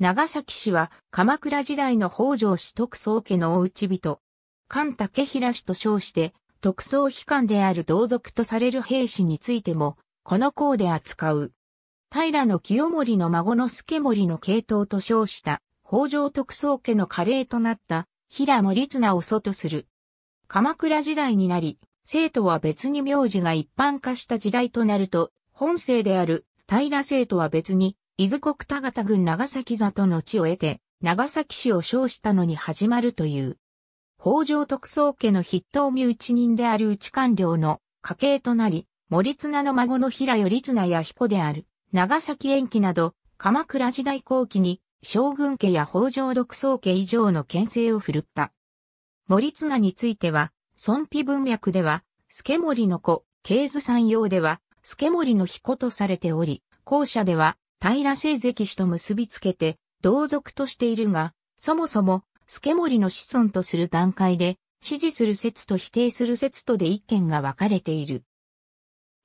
長崎氏は鎌倉時代の北条氏徳宗家のう内人。菅竹平氏と称して、特捜機関である同族とされる兵士についても、この項で扱う。平の清盛の孫の助盛の系統と称した、北条特捜家の加齢となった平森綱を祖とする。鎌倉時代になり、生徒は別に名字が一般化した時代となると、本姓である平生徒は別に伊豆国田方郡長崎里の地を得て、長崎市を称したのに始まるという。北条特捜家の筆頭身内人である内官僚の家系となり、森綱の孫の平頼綱や彦である、長崎延期など、鎌倉時代後期に、将軍家や北条独創家以上の牽制を振るった。森綱については、孫妃文脈では、助森の子、慶図山陽では、助森の彦とされており、後者では、平成関氏と結びつけて、同族としているが、そもそも、助森の子孫とする段階で、支持する説と否定する説とで意見が分かれている。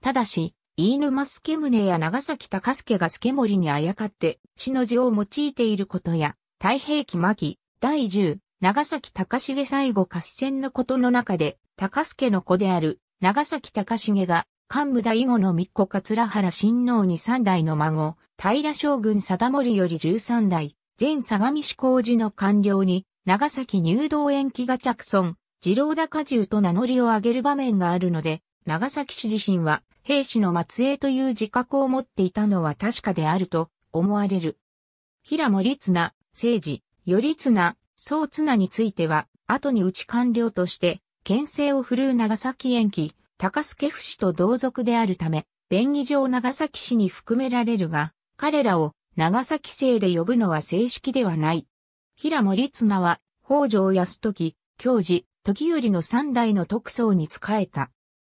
ただし、飯沼助宗や長崎高助が助森にあやかって、血の字を用いていることや、太平記巻、第10、長崎高重最後合戦のことの中で、高助の子である、長崎高重が、幹部大後の密子桂原親王に三代の孫、平将軍貞森より十三代、前相模市工事の官僚に、長崎入道延期が着村、次郎高重と名乗りを上げる場面があるので、長崎市自身は、兵士の末裔という自覚を持っていたのは確かであると思われる。平森綱、政治、頼綱、総綱については、後に内官僚として、県政を振るう長崎延期、高助不死と同族であるため、便宜上長崎市に含められるが、彼らを長崎姓で呼ぶのは正式ではない。平森綱は、北条康時、教授、時頼の三代の特捜に仕えた。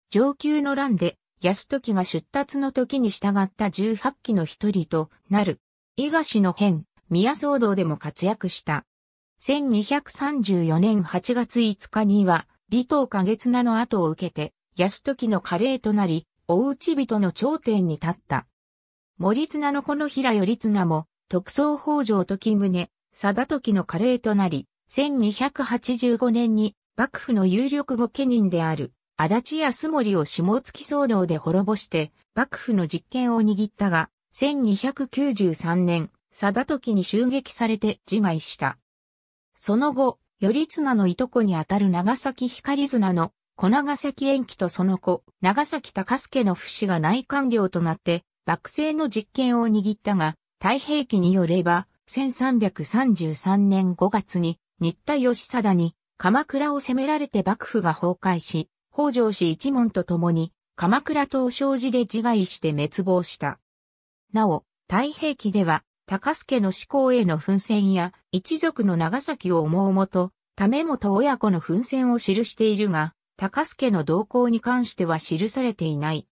上級の乱で、康時が出立の時に従った十八期の一人となる。伊賀氏の変、宮騒動でも活躍した。1234年8月5日には、尾藤景綱の後を受けて、安時の華麗となり、大内人の頂点に立った。森綱の子の平頼綱も、特捜北条時宗、定時の華麗となり、1285年に幕府の有力御家人である、足立康森を下月騒動で滅ぼして、幕府の実権を握ったが、1293年、定時に襲撃されて自害した。その後、頼綱のいとこにあたる長崎光綱の小長崎延期とその子、長崎高助の不死が内官僚となって、幕政の実権を握ったが、太平記によれば、1333年5月に、新田義貞に、鎌倉を攻められて幕府が崩壊し、北条氏一門と共に、鎌倉東照寺で自害して滅亡した。なお、太平記では、高助の志向への奮戦や、一族の長崎を思うもと、為と親子の奮戦を記しているが、高助の動向に関しては記されていない。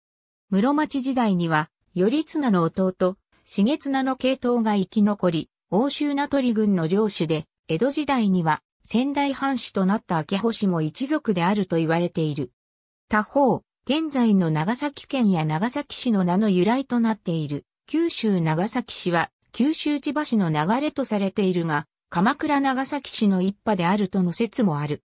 室町時代には、頼綱の弟、重綱の系統が生き残り、欧州名取郡の領主で、江戸時代には仙台藩主となった明星も一族であると言われている。他方、現在の長崎県や長崎市の名の由来となっている、九州長崎市は、九州千葉市の流れとされているが、鎌倉長崎市の一派であるとの説もある。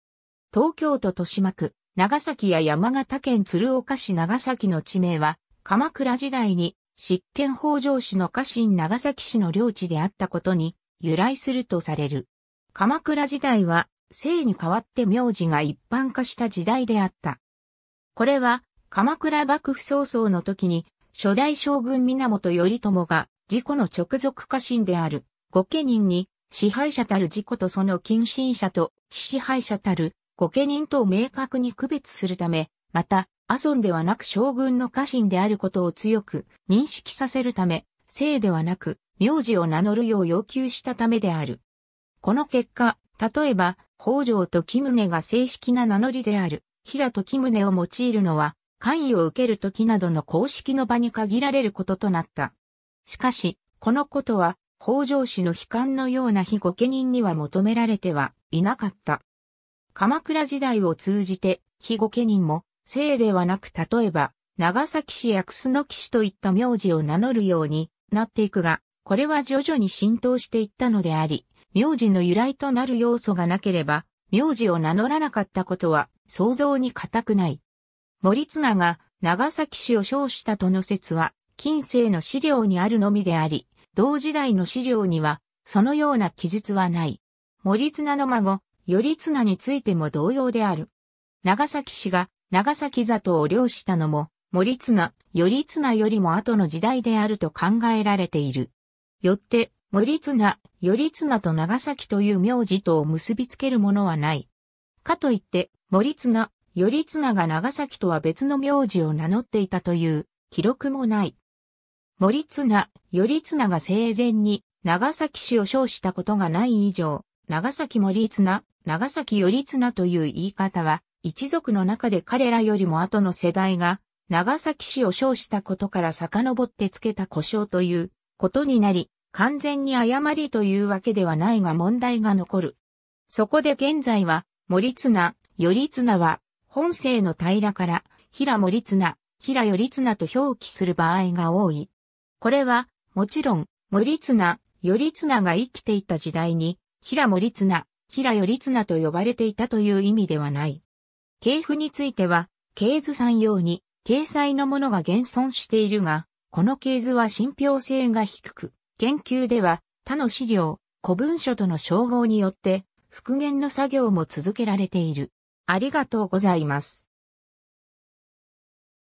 東京都豊島区、長崎や山形県鶴岡市長崎の地名は、鎌倉時代に、執権北条氏の家臣長崎市の領地であったことに、由来するとされる。鎌倉時代は、姓に代わって名字が一般化した時代であった。これは、鎌倉幕府早々の時に、初代将軍源頼朝が、自己の直属家臣である、御家人に、支配者たる自己とその近親者と、非支配者たる御家人と明確に区別するため、また、阿尊ではなく将軍の家臣であることを強く認識させるため、姓ではなく、名字を名乗るよう要求したためである。この結果、例えば、北条と木宗が正式な名乗りである、平と木宗を用いるのは、関与を受ける時などの公式の場に限られることとなった。しかし、このことは、北条氏の悲観のような非御家人には求められてはいなかった。鎌倉時代を通じて、肥後家人も、姓ではなく例えば、長崎市や楠木市といった名字を名乗るようになっていくが、これは徐々に浸透していったのであり、名字の由来となる要素がなければ、名字を名乗らなかったことは想像に難くない。森綱が長崎市を称したとの説は、近世の資料にあるのみであり、同時代の資料には、そのような記述はない。森綱の孫、頼綱についても同様である。長崎氏が長崎里を漁したのも、森綱、頼綱よりも後の時代であると考えられている。よって、森綱、頼綱と長崎という名字とを結びつけるものはない。かといって、森綱、頼綱が長崎とは別の名字を名乗っていたという記録もない。森綱、頼綱が生前に長崎氏を称したことがない以上、長崎森綱、長崎頼綱という言い方は、一族の中で彼らよりも後の世代が、長崎市を称したことから遡ってつけた故障ということになり、完全に誤りというわけではないが問題が残る。そこで現在は、森綱、頼綱は、本姓の平から、平森綱、平頼綱と表記する場合が多い。これは、もちろん、森綱、頼綱が生きていた時代に、平森綱、平より綱と呼ばれていたという意味ではない。系譜については、系図産用に、掲載のものが現存しているが、この系図は信憑性が低く、研究では他の資料、古文書との照合によって、復元の作業も続けられている。ありがとうございます。